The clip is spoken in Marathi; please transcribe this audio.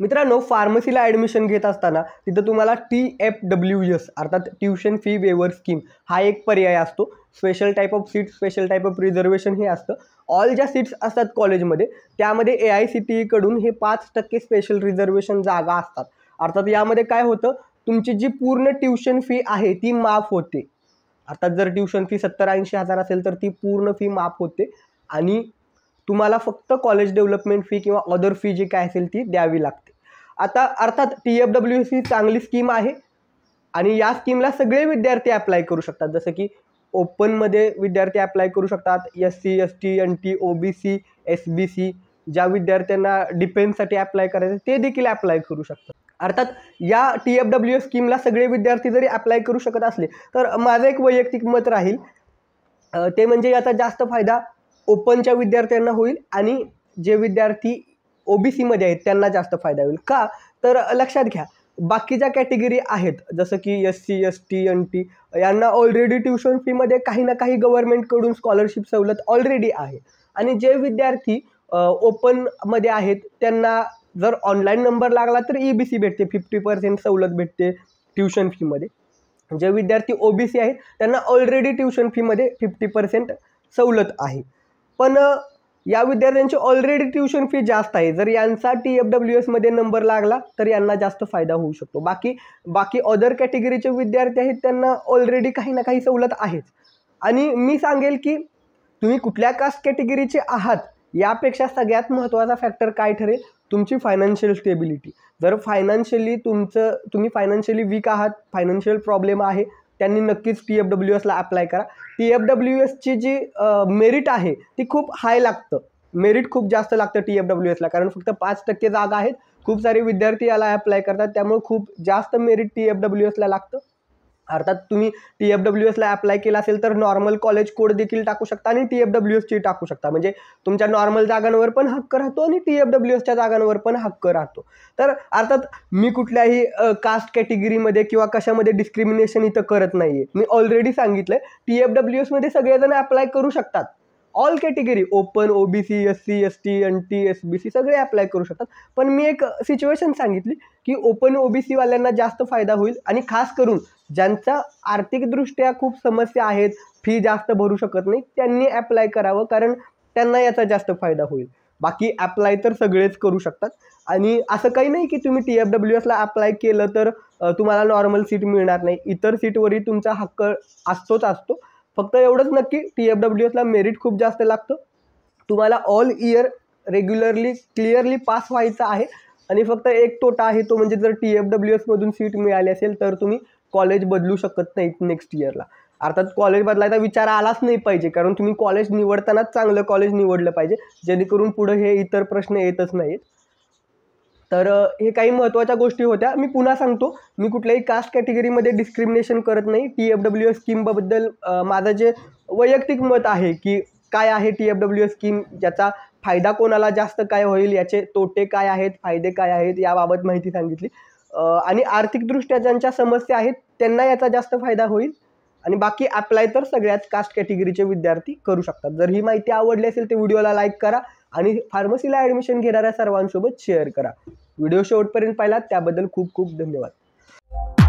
मित्रांनो फार्मसीला ॲडमिशन घेत असताना तिथं तुम्हाला टी एफ डब्ल्यू एस अर्थात ट्युशन फी वेवर स्कीम हा एक पर्याय असतो special type of seat special type of reservation हे असतं ऑल ज्या सीट्स असतात कॉलेजमध्ये त्यामध्ये ए आय सी टी ईकडून e हे पाच टक्के स्पेशल रिझर्वेशन जागा असतात अर्थात यामध्ये काय होतं तुमची जी पूर्ण ट्युशन फी आहे ती माफ होते अर्थात जर ट्युशन फी सत्तर ऐंशी हजार असेल तर ती पूर्ण फी माफ होते आणि तुम्हाला फक्त कॉलेज डेव्हलपमेंट फी किंवा अदर फी जी काय असेल ती द्यावी लागते आता अर्थात टी एफ डब्ल्यू सी चांगली स्कीम आहे आणि या स्कीमला सगळे विद्यार्थी अप्लाय करू शकतात जसं की ओपनमध्ये विद्यार्थी अप्लाय करू शकतात S C S T N T O B C S B C ज्या विद्यार्थ्यांना डिफेन्ससाठी अप्लाय करायचं ते देखील अप्लाय करू शकतात अर्थात या टी एफ डब्ल्यू स्कीमला सगळे विद्यार्थी जरी अप्लाय करू शकत असले तर माझं एक वैयक्तिक मत राहील ते म्हणजे याचा जास्त फायदा ओपनच्या विद्यार्थ्यांना होईल आणि जे विद्यार्थी ओबीसीमध्ये आहेत त्यांना जास्त फायदा होईल का तर लक्षात घ्या बाकीच्या कॅटेगरी आहेत जसं की S C S T N T यांना ऑलरेडी ट्युशन फीमध्ये काही ना काही गव्हर्नमेंटकडून स्कॉलरशिप सवलत ऑलरेडी आहे आणि जे विद्यार्थी ओपनमध्ये आहेत त्यांना जर ऑनलाईन नंबर लागला तर ई बी सी भेटते फिफ्टी पर्सेंट सवलत भेटते ट्युशन फीमध्ये जे विद्यार्थी ओ बी सी आहेत त्यांना ऑलरेडी ट्युशन फीमध्ये फिफ्टी पर्सेंट सवलत आहे पण या विद्यार्थ्यांची ऑलरेडी ट्युशन फी जास्त आहे जर यांचा टी एफ डब्ल्यू एसमध्ये नंबर लागला तर यांना जास्त फायदा होऊ शकतो बाकी बाकी अदर कॅटेगरीचे विद्यार्थी आहेत त्यांना ऑलरेडी काही ना काही सवलत आहेच आणि मी सांगेल की तुम्ही कुठल्या कास्ट कॅटेगरीचे आहात यापेक्षा सगळ्यात महत्त्वाचा फॅक्टर काय ठरेल तुमची फायनान्शियल स्टेबिलिटी जर फायनान्शियली तुमचं तुम्ही फायनान्शियली वीक आहात फायनान्शियल प्रॉब्लेम आहे त्यांनी नक्कीच टी एफ डब्ल्यू एसला अप्लाय करा टी एफ डब्ल्यू एसची जी मेरिट आहे ती खूप हाय लागतं मेरिट खूप जास्त लागतं टी एफ डब्ल्यू एसला कारण फक्त पाच टक्के जागा आहेत खूप सारे विद्यार्थी याला अप्लाय करतात त्यामुळे खूप जास्त मेरिट टी एफ डब्ल्यू एसला लागतं अर्थात तुम्ही टी एफ डब्ल्यू एसला अप्लाय केला असेल तर नॉर्मल कॉलेज कोड देखील टाकू शकता आणि टी एफ डब्ल्यू एसची टाकू शकता म्हणजे तुमच्या नॉर्मल जागांवर पण हक्क राहतो आणि टी एफ डब्ल्यू एसच्या जागांवर पण हक्क राहतो तर अर्थात मी कुठल्याही कास्ट कॅटेगरीमध्ये किंवा कशामध्ये डिस्क्रिमिनेशन इथं करत नाहीये मी ऑलरेडी सांगितलंय टी एफ डब्ल्यू एसमध्ये सगळेजण अप्लाय करू शकतात all category open O B C S C S T N T S B C सगळे अप्लाय करू शकतात पण मी एक सिच्युएशन सांगितली की ओपन ओ बी जास्त फायदा होईल आणि खास करून ज्यांचा आर्थिकदृष्ट्या खूप समस्या आहेत फी जास्त भरू शकत नाही त्यांनी अप्लाय करावं कारण त्यांना याचा जास्त फायदा होईल बाकी अप्लाय तर सगळेच करू शकतात आणि असं काही नाही की तुम्ही टी एफ डब्ल्यू एसला अप्लाय केलं तर तुम्हाला नॉर्मल सीट मिळणार नाही इतर सीटवरही तुमचा हक्क असतोच असतो फक्त एवढंच नक्की टी एफ डब्ल्यू मेरिट खूप जास्त लागतं तुम्हाला all year regularly clearly pass व्हायचा आहे आणि फक्त एक तोटा आहे तो म्हणजे जर टी एफ डब्ल्यू सीट मिळाली असेल तर तुम्ही कॉलेज बदलू शकत नाही नेक्स्ट इयरला अर्थात कॉलेज बदलायचा विचार आलाच नाही पाहिजे कारण तुम्ही कॉलेज निवडतानाच चांगलं कॉलेज निवडलं पाहिजे जेणेकरून पुढे हे इतर प्रश्न येतच नाहीत तर हे काही महत्त्वाच्या गोष्टी होत्या मी पुन्हा सांगतो मी कुठल्याही कास्ट कॅटेगरीमध्ये डिस्क्रिमिनेशन करत नाही टी एफ डब्ल्यू एस स्कीमबद्दल माझं जे वैयक्तिक मत आहे की काय आहे T F W S scheme ज्याचा फायदा कोणाला जास्त काय होईल याचे तोटे काय आहेत फायदे काय आहेत याबाबत माहिती सांगितली आणि आर्थिकदृष्ट्या ज्यांच्या समस्या आहेत त्यांना याचा जास्त फायदा होईल आणि बाकी अप्लाय तर सगळ्याच कास्ट कॅटेगरीचे विद्यार्थी करू शकतात जर ही माहिती आवडली असेल तर व्हिडिओला लाईक करा आणि फार्मसीला ऍडमिशन घेणाऱ्या सर्वांसोबत शेअर करा व्हिडिओ शेवटपर्यंत पाहिला त्याबद्दल खूप खूप धन्यवाद